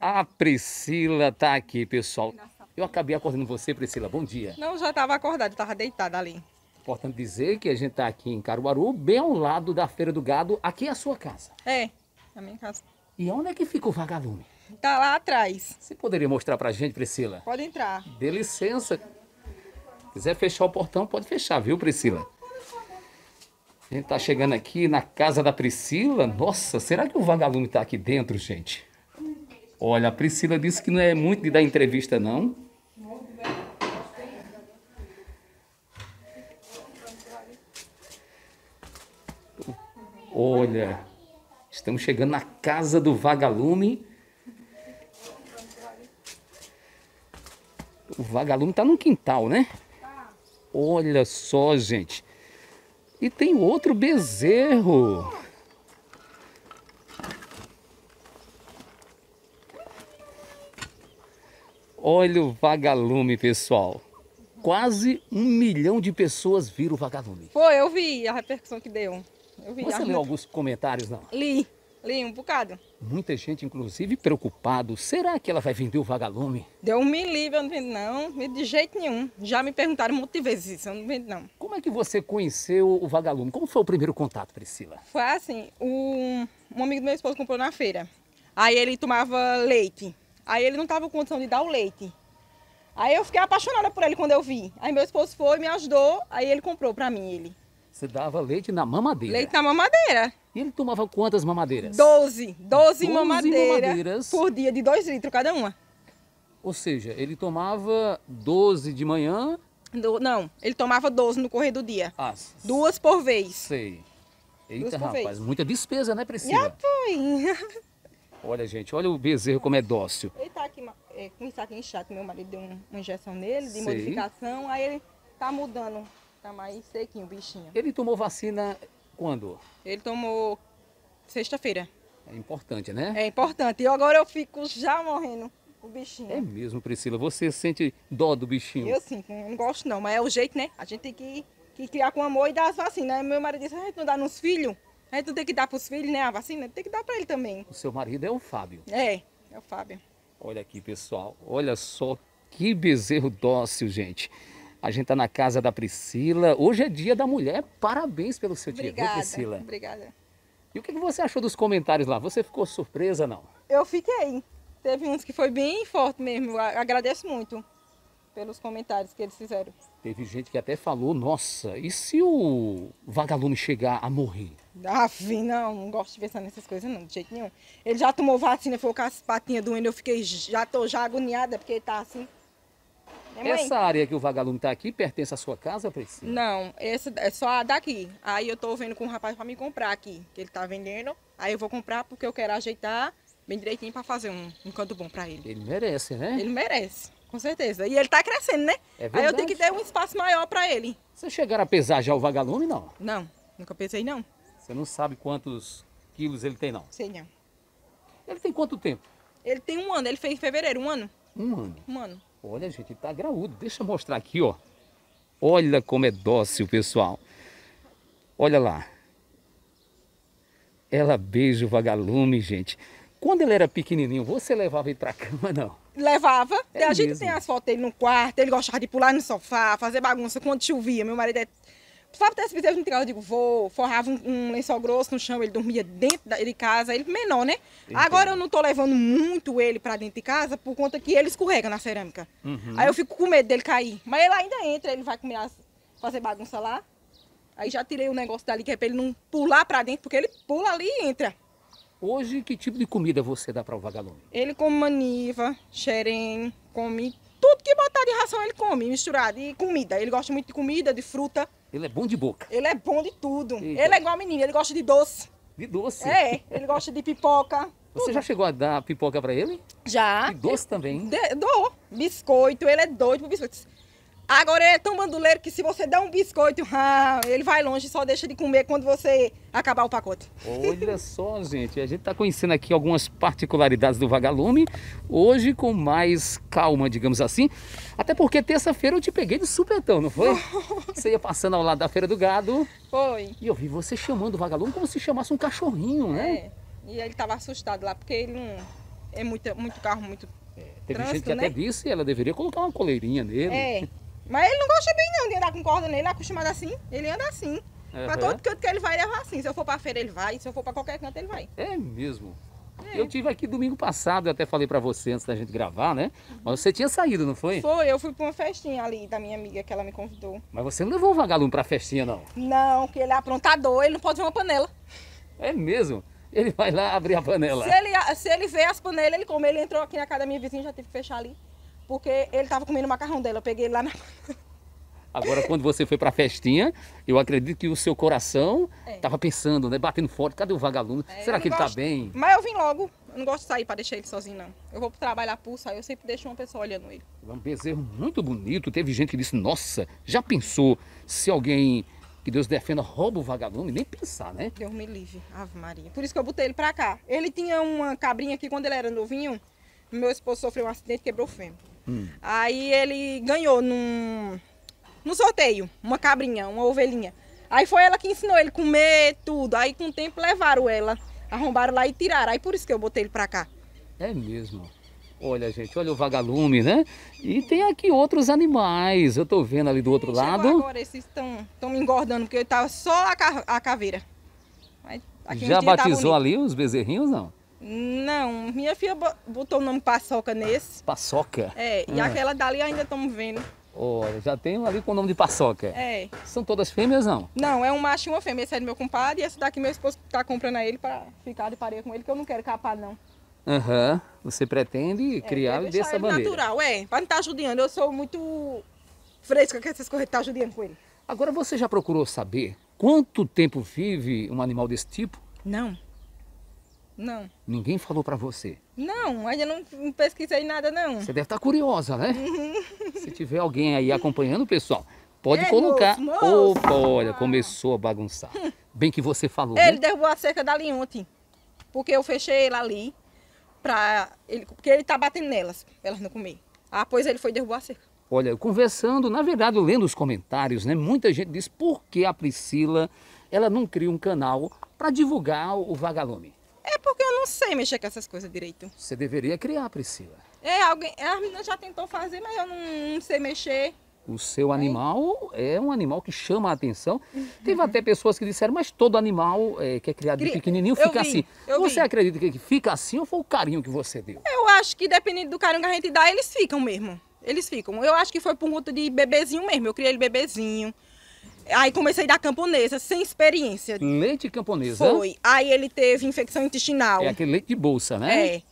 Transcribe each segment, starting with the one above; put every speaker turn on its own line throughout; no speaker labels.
A ah, Priscila tá aqui, pessoal. Eu acabei acordando você, Priscila. Bom dia.
Não, já estava acordada, estava deitada ali.
Importante dizer que a gente está aqui em Caruaru, bem ao lado da Feira do Gado. Aqui é a sua casa.
É, a minha casa. E onde é que fica o vagalume?
Está lá atrás. Você poderia mostrar para a gente, Priscila? Pode entrar. Dê licença. Se quiser fechar o portão, pode fechar, viu, Priscila? A gente está chegando aqui na casa da Priscila. Nossa, será que o vagalume está aqui dentro, gente? Olha, a Priscila disse que não é muito de dar entrevista, não. Olha, estamos chegando na casa do vagalume. O vagalume está no quintal, né? Olha só, gente. E tem outro bezerro. Olha o vagalume, pessoal. Quase um milhão de pessoas viram o vagalume.
Pô, eu vi a repercussão que deu. Eu vi Você leu alguns
comentários, não?
Li, li um bocado.
Muita gente, inclusive, preocupado. Será que ela vai vender o vagalume?
Deu um me eu não vendo não. De jeito nenhum. Já me perguntaram muitas vezes isso, eu não vendo
não. Como é que você conheceu o vagalume? Como foi o primeiro contato, Priscila?
Foi assim, um, um amigo do meu esposo comprou na feira. Aí ele tomava leite. Aí ele não tava com condição de dar o leite. Aí eu fiquei apaixonada por ele quando eu vi. Aí meu esposo foi, me ajudou, aí ele comprou para mim ele.
Você dava leite na mamadeira? Leite na mamadeira. E ele tomava quantas mamadeiras?
Doze. Doze mamadeiras, mamadeiras
por dia, de dois litros cada uma. Ou seja, ele tomava doze de manhã?
Do, não, ele tomava doze no correr do dia. Ah, duas por vez.
Sei. Eita, rapaz, muita despesa, né, Priscila? Já
foi.
Olha, gente, olha o bezerro como é dócil.
Ele tá aqui é, com isso aqui inchado, meu marido deu uma injeção nele, de modificação, aí ele tá mudando, tá mais sequinho o bichinho.
Ele tomou vacina quando?
Ele tomou sexta-feira.
É importante, né?
É importante. E agora eu fico já morrendo o bichinho. É
mesmo, Priscila. Você sente dó do bichinho? Eu
sim, não gosto não, mas é o jeito, né? A gente tem que, que criar com amor e dar as vacinas. Meu marido disse, a ah, gente não dá nos filhos. Aí tu tem que dar pros filhos, né? A vacina, tem que dar pra ele também.
O seu marido é o Fábio.
É, é o Fábio.
Olha aqui, pessoal. Olha só que bezerro dócil, gente. A gente tá na casa da Priscila. Hoje é dia da mulher. Parabéns pelo seu dia, Priscila? Obrigada. E o que você achou dos comentários lá? Você ficou surpresa, não?
Eu fiquei. Teve uns que foi bem forte mesmo. Eu agradeço muito pelos comentários que eles fizeram.
Teve gente que até falou, nossa, e se o vagalume chegar a morrer?
Ah, não, não gosto de pensar nessas coisas não, de jeito nenhum. Ele já tomou vacina, foi com as patinhas doendo, eu fiquei, já tô já agoniada, porque ele tá assim. essa
área que o vagalume tá aqui pertence à sua casa, Priscila?
Não, essa é só a daqui. Aí eu tô vendo com um rapaz para me comprar aqui, que ele tá vendendo. Aí eu vou comprar porque eu quero ajeitar bem direitinho para fazer um, um canto bom para ele.
Ele merece, né? Ele
merece, com certeza. E ele tá crescendo, né? É verdade. Aí eu tenho que ter um espaço maior para ele.
Vocês chegaram a pesar já o vagalume, não?
Não, nunca pesei não.
Você não sabe quantos quilos ele tem, não? Sei não. Ele tem quanto tempo?
Ele tem um ano. Ele fez em fevereiro, um ano. Um ano? Um ano.
Olha, gente, ele tá graúdo. Deixa eu mostrar aqui, ó. Olha como é dócil, pessoal. Olha lá. Ela beija o vagalume, gente. Quando ele era pequenininho, você levava ele pra cama, não?
Levava. É a gente tem as fotos dele no quarto, ele gostava de pular no sofá, fazer bagunça quando chovia. Meu marido é só até ter esse bezerro de eu digo, vou, forrava um, um, lençol grosso no chão, ele dormia dentro da, de casa, ele menor, né? Entendi. Agora eu não tô levando muito ele pra dentro de casa por conta que ele escorrega na cerâmica. Uhum. Aí eu fico com medo dele cair. Mas ele ainda entra, ele vai comer as, fazer bagunça lá. Aí já tirei o um negócio dali que é pra ele não pular pra dentro, porque ele pula ali e entra.
Hoje, que tipo de comida você dá para o vagalume?
Ele come maniva, xerém, come tudo que botar de ração ele come, misturado. E comida. Ele gosta muito de comida, de fruta.
Ele é bom de boca.
Ele é bom de tudo. Eita. Ele é igual a menina, ele gosta de doce. De doce? É, ele gosta de pipoca. Você já chegou
a dar pipoca para ele? Já. E doce também?
De, dou. Biscoito, ele é doido por biscoitos. Agora ele é tão banduleiro que se você der um biscoito, ah, ele vai longe, só deixa de comer quando você acabar o pacote.
Olha só, gente, a gente está conhecendo aqui algumas particularidades do vagalume, hoje com mais calma, digamos assim, até porque terça-feira eu te peguei de supetão, não foi? Você ia passando ao lado da Feira do Gado. Foi. E eu vi você chamando o vagalume como se chamasse um cachorrinho, né?
É, e ele estava assustado lá, porque ele não... É muito, muito carro, muito é, Teve trânsito, gente que né? até
disse ela deveria colocar uma coleirinha nele.
É. Mas ele não gosta bem não de andar com corda nele, ele é acostumado assim, ele anda assim. Uhum. Pra todo canto que ele vai, ele vai assim. Se eu for pra feira, ele vai. Se eu for pra qualquer canto, ele vai.
É mesmo? É. Eu tive aqui domingo passado, eu até falei pra você antes da gente gravar, né? Mas você tinha saído, não foi?
Foi, eu fui pra uma festinha ali da minha amiga que ela me convidou.
Mas você não levou o vagalume pra festinha, não?
Não, que ele é aprontador, ele não pode ver uma panela.
É mesmo? Ele vai lá abrir a panela. Se
ele, se ele vê as panelas, ele come. Ele entrou aqui na casa da minha vizinha, já teve que fechar ali porque ele estava comendo o macarrão dela. Eu peguei ele lá na.
Agora, quando você foi para a festinha, eu acredito que o seu coração estava é. pensando, né? Batendo forte, cadê o vagalume? É, Será que ele está bem?
Mas eu vim logo. Eu não gosto de sair para deixar ele sozinho, não. Eu vou trabalhar pulso, aí eu sempre deixo uma pessoa olhando ele.
É um bezerro muito bonito. Teve gente que disse, nossa, já pensou se alguém que Deus defenda, rouba o vagalume, nem pensar,
né? Deus me livre, Ave Maria. Por isso que eu botei ele pra cá. Ele tinha uma cabrinha que quando ele era novinho, meu esposo sofreu um acidente e quebrou o fêmur. Hum. Aí ele ganhou num, num sorteio uma cabrinha, uma ovelhinha. Aí foi ela que ensinou ele comer tudo. Aí com o tempo levaram ela, arrombaram lá e tiraram. Aí por isso que eu botei ele pra cá.
É mesmo. Olha, gente, olha o vagalume, né? E tem aqui outros animais. Eu tô vendo ali do outro Chegou lado. Agora
esses estão me engordando, porque eu tava só a, ca a caveira. Já tá batizou ali
os bezerrinhos, não?
Não, minha filha botou o nome Paçoca nesse.
Paçoca? É, e hum. aquela
dali ainda estamos vendo.
Olha, já tem ali com o nome de paçoca. É. São todas fêmeas, não?
Não, é um macho e uma fêmea. Esse é do meu compadre e esse daqui meu esposo está comprando a ele para ficar de pareia com ele, que eu não quero capar, não.
Aham. Uhum. Você pretende é, criar é, dessa maneira? natural,
é. Para não estar tá judiando. Eu sou muito fresca que essas coisas tá judiando com ele.
Agora, você já procurou saber quanto tempo vive um animal desse tipo?
Não. Não.
Ninguém falou para você?
Não, ainda não pesquisei nada não. Você
deve estar tá curiosa, né? Uhum. Se tiver alguém aí acompanhando, pessoal, pode é, colocar. Moço, moço. Opa, olha, começou a bagunçar. Bem que você falou. Ele né?
derrubou a cerca dali ontem, porque eu fechei ela ali, pra ele, porque ele tá batendo nelas, elas não comer. Ah, pois ele foi derrubar a cerca.
Olha, conversando, na verdade, lendo os comentários, né? Muita gente diz por que a Priscila ela não cria um canal para divulgar o vagalume. É porque eu não sei mexer com essas coisas direito. Você deveria criar, Priscila.
É, alguém. É, a menina já tentou fazer, mas eu não, não sei mexer.
O seu animal é, é um animal que chama a atenção. Uhum. Teve até pessoas que disseram, mas todo animal é, que é criado Cri... de pequenininho fica vi, assim. Você vi. acredita que fica assim ou foi o carinho que você deu?
Eu acho que dependendo do carinho que a gente dá, eles ficam mesmo. Eles ficam. Eu acho que foi por conta de bebezinho mesmo. Eu criei ele bebezinho. Aí comecei da camponesa, sem experiência. Leite
camponesa? Foi.
Aí ele teve infecção intestinal. É
aquele leite de bolsa, né? É.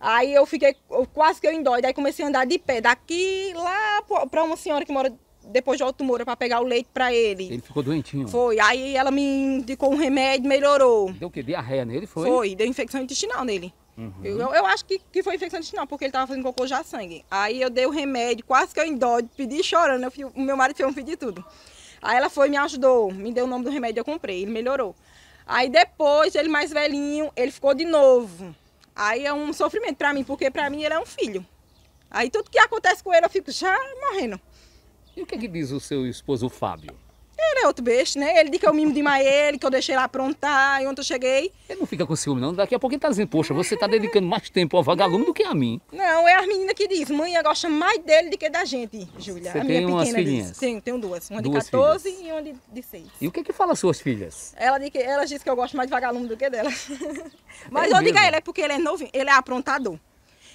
Aí eu fiquei eu, quase que eu endoido. Aí comecei a andar de pé daqui lá para uma senhora que mora depois de Alto Moura para pegar o leite para ele. Ele ficou doentinho? Foi. Aí ela me indicou um remédio, melhorou.
Deu o quê? Diarreia nele? Foi? Foi.
Deu infecção intestinal nele.
Uhum. Eu, eu,
acho que, que foi infecção intestinal, porque ele tava fazendo cocô já sangue. Aí eu dei o remédio, quase que eu endoido, pedi chorando. Eu, o meu marido fez um pedido tudo. Aí ela foi me ajudou, me deu o nome do remédio, eu comprei, ele melhorou. Aí depois, ele mais velhinho, ele ficou de novo. Aí é um sofrimento para mim, porque para mim ele é um filho. Aí tudo que acontece com ele, eu fico já morrendo.
E o que, é que diz o seu esposo, o Fábio?
Ele é outro beijo, né? Ele diz que eu mimo demais ele, que eu deixei ele
aprontar, e ontem eu cheguei. Ele não fica com ciúme, não. Daqui a pouco ele tá dizendo, poxa, você tá dedicando mais tempo ao vagalume do que a mim.
Não, é as meninas que dizem, mãe, eu gosta mais dele do que da gente, Júlia. Você a minha tem umas pequena filhinhas? Diz. Sim, tenho duas. Uma duas de 14 filhas. e uma de, de 6.
E o que é que fala suas filhas?
Ela diz que, que eu gosto mais de vagalume do que dela. É Mas é eu mesmo? digo a ele, é porque ele é novinho, ele é aprontador.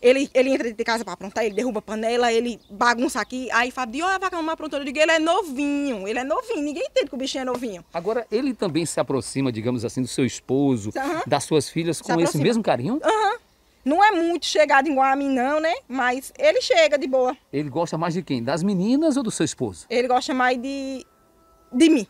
Ele, ele entra de casa para aprontar, ele derruba panela, ele bagunça aqui. Aí fala de olha a vaca, uma aprontou. Eu digo, ele é novinho, ele é novinho. Ninguém entende que o bichinho é novinho.
Agora, ele também se aproxima, digamos assim, do seu esposo, uhum. das suas filhas, com esse mesmo carinho?
Aham. Uhum. Não é muito chegado igual a mim, não, né? Mas ele chega de boa.
Ele gosta mais de quem? Das meninas ou do seu esposo?
Ele gosta mais de... de mim.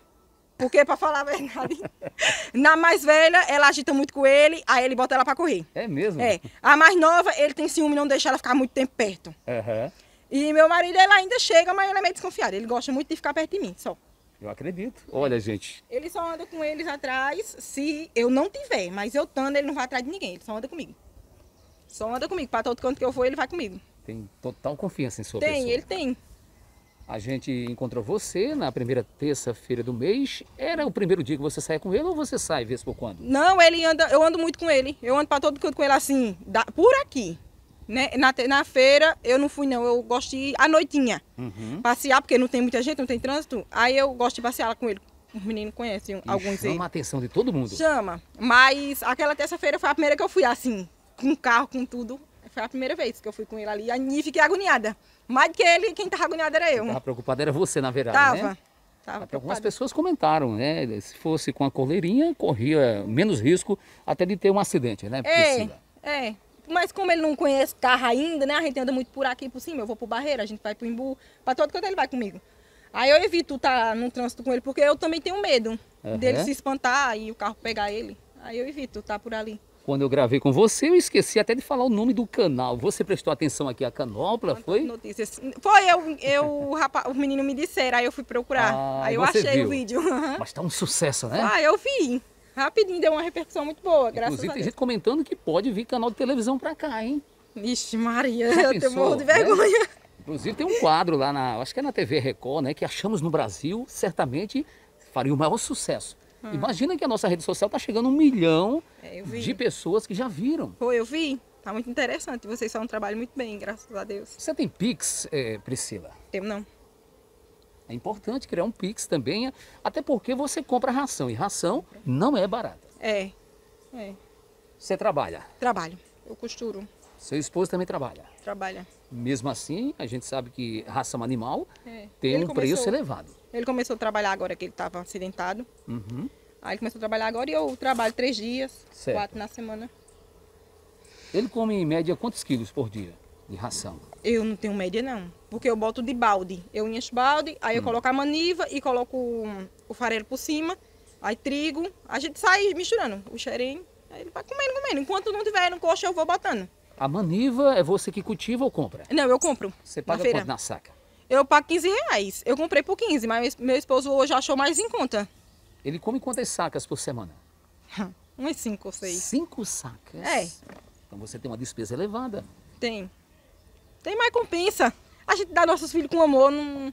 Porque, para falar a verdade, na mais velha, ela agita muito com ele, aí ele bota ela para correr. É mesmo? É. A mais nova, ele tem ciúme não deixa ela ficar muito tempo perto. Uhum. E meu marido, ele ainda chega, mas ele é meio desconfiado. Ele gosta muito de ficar perto de mim, só.
Eu acredito. Olha, gente.
Ele só anda com eles atrás se eu não tiver, mas eu estando, ele não vai atrás de ninguém, ele só anda comigo. Só anda comigo. Para todo canto que eu for, ele vai comigo.
Tem total confiança em sua tem, pessoa. Tem, ele tem. A gente encontrou você na primeira terça-feira do mês. Era o primeiro dia que você saia com ele ou você sai vez por quando?
Não, ele anda, eu ando muito com ele. Eu ando para todo canto com ele assim, da, por aqui. Né? Na, na, feira eu não fui não, eu gosto de ir à noitinha. Uhum. Passear, porque não tem muita gente, não tem trânsito. Aí eu gosto de passear com ele. Os meninos conhecem e alguns Chama a
atenção de todo mundo.
Chama. Mas aquela terça-feira foi a primeira que eu fui assim, com carro, com tudo. Foi a primeira vez que eu fui com ele ali. E fiquei agoniada. Mais do que ele, quem estava agoniado era eu. Estava
preocupada era você, na verdade, Tava. Né? Tava Algumas pessoas comentaram, né? Se fosse com a coleirinha, corria menos risco até de ter um acidente, né,
Priscila? É, é. Mas como ele não conhece carro ainda, né? A gente anda muito por aqui por cima. Eu vou pro Barreira, a gente vai pro Imbu, para todo canto ele vai comigo. Aí eu evito estar tá no trânsito com ele, porque eu também tenho medo uhum. dele se espantar e o carro pegar ele. Aí eu evito estar tá por ali
quando eu gravei com você, eu esqueci até de falar o nome do canal. Você prestou atenção aqui à canopla, foi?
Notícias. Foi, eu, eu, rapaz, o menino me disseram, aí eu fui procurar. Ah, aí eu achei viu. o vídeo. Mas
tá um sucesso, né? Ah, eu vi. Rapidinho, deu uma repercussão muito boa, graças Inclusive, a Deus. Inclusive tem gente comentando que pode vir canal de televisão pra cá, hein? Ixi, Maria, eu pensou, morro de né? vergonha. Né? Inclusive tem um quadro lá na, acho que é na TV Record, né? Que é achamos no Brasil, certamente faria o maior sucesso. Hum. Imagina que a nossa rede social está chegando a um milhão é, de pessoas que já viram.
Pô, eu vi. Tá muito interessante. Vocês fazem um trabalho muito bem, graças a Deus.
Você tem Pix, é, Priscila? Eu não. É importante criar um Pix também, até porque você compra ração e ração não é barata.
É. é.
Você trabalha?
Trabalho. Eu costuro.
Seu esposo também trabalha? Trabalha. Mesmo assim, a gente sabe que ração animal
é. tem Ele um começou... preço elevado. Ele começou a trabalhar agora que ele estava acidentado. Uhum. Aí ele começou a trabalhar agora e eu trabalho três dias, certo. quatro na semana.
Ele come em média quantos quilos por dia de ração?
Eu não tenho média não, porque eu boto de balde. Eu encho balde, aí eu hum. coloco a maniva e coloco o, o farelo por cima, aí trigo, a gente sai misturando o cheirinho, aí ele vai comendo, comendo. Enquanto não tiver no coxa eu vou botando.
A maniva é você que cultiva ou compra? Não, eu compro. Você paga na quanto na saca?
Eu pago 15 reais. Eu comprei por 15, mas meu esposo hoje achou mais em conta.
Ele come quantas
sacas por semana? Umas cinco ou seis. Cinco sacas? É.
Então você tem uma despesa elevada.
Tem. Tem mais compensa. A gente dá nossos filhos com amor, não...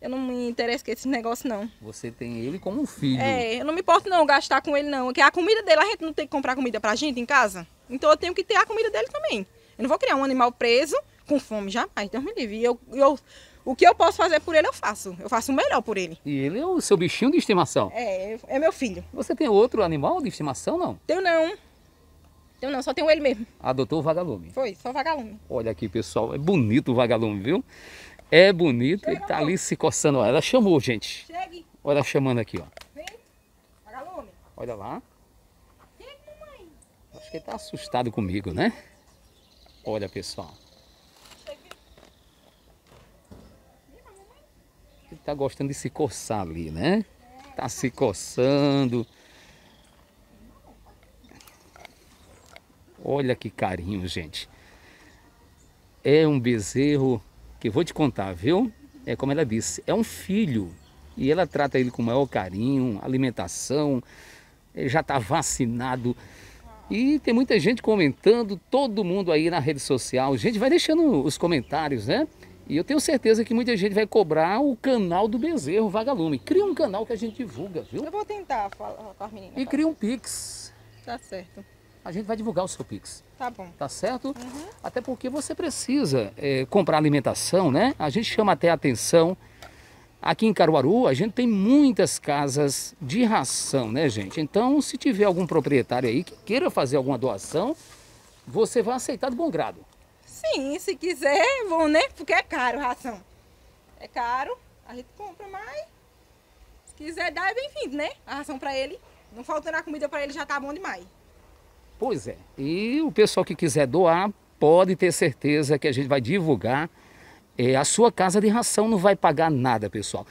Eu não me interesso com esse negócio, não.
Você tem ele como um filho. É,
eu não me importo não gastar com ele, não. Porque a comida dele, a gente não tem que comprar comida pra gente em casa. Então eu tenho que ter a comida dele também. Eu não vou criar um animal preso com fome, jamais. Deus me livre. Eu, eu o que eu posso fazer por ele, eu faço.
Eu faço o melhor por ele. E ele é o seu bichinho de estimação?
É, é meu
filho. Você tem outro animal de estimação, não?
Tenho não. Eu não, só tenho ele mesmo.
Adotou o vagalume? Foi, só o vagalume. Olha aqui, pessoal, é bonito o vagalume, viu? É bonito, Chega, ele tá ali se coçando. ela chamou, gente. Chegue. Olha ela chamando aqui, ó. Vem, vagalume. Olha lá. Chega, mamãe. Acho que ele tá assustado comigo, né? Olha, pessoal. tá gostando de se coçar ali, né? Tá se coçando. Olha que carinho, gente. É um bezerro que vou te contar, viu? É como ela disse, é um filho. E ela trata ele com o maior carinho, alimentação, Ele já está vacinado. E tem muita gente comentando, todo mundo aí na rede social. Gente, vai deixando os comentários, né? E eu tenho certeza que muita gente vai cobrar o canal do Bezerro Vagalume. Cria um canal que a gente divulga, viu? Eu vou tentar falar com as meninas. E tá cria um Pix.
Tá certo.
A gente vai divulgar o seu Pix. Tá bom. Tá certo? Uhum. Até porque você precisa é, comprar alimentação, né? A gente chama até a atenção. Aqui em Caruaru, a gente tem muitas casas de ração, né, gente? Então, se tiver algum proprietário aí que queira fazer alguma doação, você vai aceitar de bom grado.
Se quiser, vão, né? Porque é caro a ração. É caro, a gente compra, mas se quiser dar, é bem-vindo, né? A ração para ele. Não faltando a comida para ele já tá bom demais.
Pois é. E o pessoal que quiser doar, pode ter certeza que a gente vai divulgar. É, a sua casa de ração não vai pagar nada, pessoal.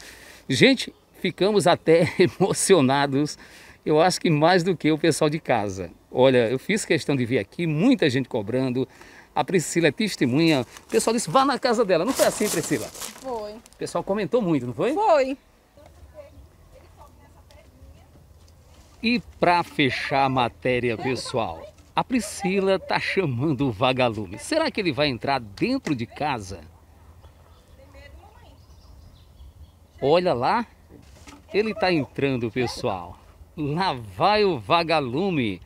Gente, ficamos até emocionados. Eu acho que mais do que o pessoal de casa. Olha, eu fiz questão de vir aqui, muita gente cobrando. A Priscila é testemunha. O pessoal disse, vá na casa dela. Não foi assim, Priscila? Foi. O pessoal comentou muito, não foi? Foi. E para fechar a matéria, pessoal, a Priscila tá chamando o vagalume. Será que ele vai entrar dentro de casa? Olha lá. Ele tá entrando, pessoal. Lá vai o vagalume.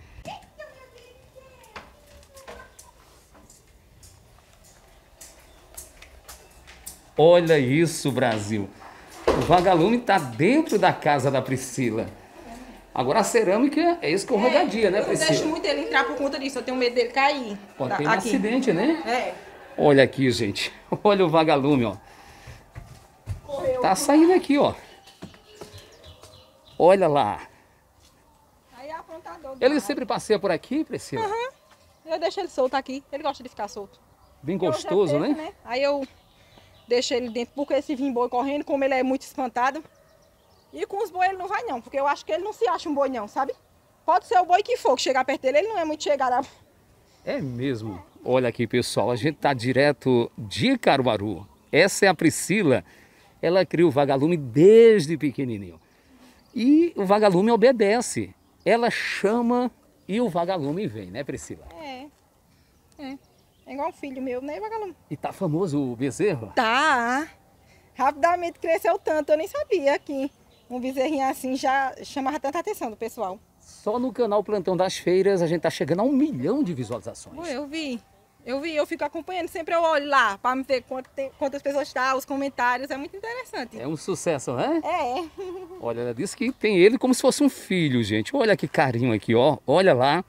Olha isso, Brasil. O vagalume está dentro da casa da Priscila. Agora a cerâmica é, é escorregadia, é, né, Priscila? Eu não deixo
muito ele entrar por conta disso, eu tenho medo dele cair. Pode tá, ter um aqui. acidente, né? É.
Olha aqui, gente. Olha o vagalume, ó. Correu. Tá saindo aqui, ó. Olha lá.
Aí é Ele sempre
passeia por aqui, Priscila? Aham.
Uhum. Eu deixo ele solto aqui. Ele gosta de ficar solto.
Bem é gostoso, teve, né? né?
Aí eu deixa ele dentro, porque esse vinha boi correndo, como ele é muito espantado. E com os boi ele não vai não, porque eu acho que ele não se acha um boi não, sabe? Pode ser o boi que for, que chegar perto dele, ele não é muito chegado.
É mesmo. Olha aqui, pessoal, a gente tá direto de Caruaru. Essa é a Priscila. Ela cria o vagalume desde pequenininho. E o vagalume obedece. Ela chama e o vagalume vem, né, Priscila?
É. É. É igual um filho meu, né, vagalume?
E tá famoso o bezerro?
Tá. Rapidamente cresceu tanto, eu nem sabia que um bezerrinho assim já chamava tanta atenção do pessoal.
Só no canal Plantão das Feiras a gente tá chegando a um milhão de visualizações.
Ué, eu vi. Eu vi, eu fico acompanhando, sempre eu olho lá para ver quantas pessoas estão, tá, os comentários, é muito interessante.
É um sucesso, né? É. Olha, ela disse que tem ele como se fosse um filho, gente. Olha que carinho aqui, ó. Olha lá.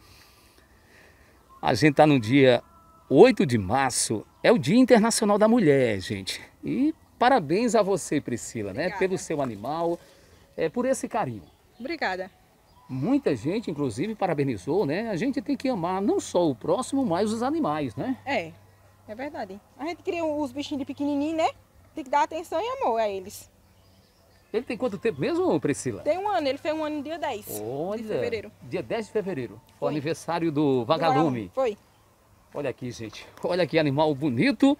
A gente tá num dia 8 de março é o Dia Internacional da Mulher, gente. E parabéns a você, Priscila, né, Obrigada. né? Pelo seu animal, é, por esse carinho. Obrigada. Muita gente, inclusive, parabenizou, né? A gente tem que amar não só o próximo, mas os animais, né?
É, é verdade. A gente cria os bichinhos de pequenininho, né? Tem que dar atenção e amor a eles.
Ele tem quanto tempo mesmo, Priscila? Tem
um ano, ele foi um ano dia 10 Olha, de fevereiro.
Dia 10 de fevereiro. Foi. O aniversário do Vagalume. Do foi. Olha aqui, gente. Olha que animal bonito.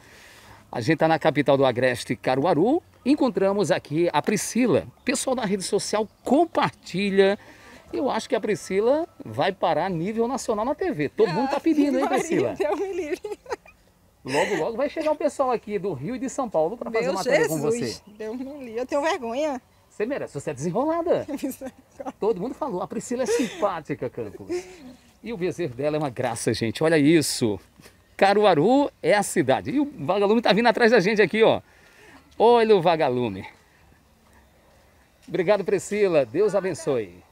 A gente está na capital do Agreste, Caruaru. Encontramos aqui a Priscila. Pessoal da rede social, compartilha. Eu acho que a Priscila vai parar nível nacional na TV. Todo ah, mundo tá ah, pedindo, hein, Priscila? Deu me Logo, logo vai chegar o pessoal aqui do Rio e de São Paulo para fazer uma matéria com você. Deus me livre. Eu tenho vergonha. Você merece, você é desenrolada. É Todo mundo falou, a Priscila é simpática, Campos. E o bezerro dela é uma graça, gente. Olha isso. Caruaru é a cidade. E o vagalume tá vindo atrás da gente aqui, ó. Olha o vagalume. Obrigado, Priscila. Deus abençoe.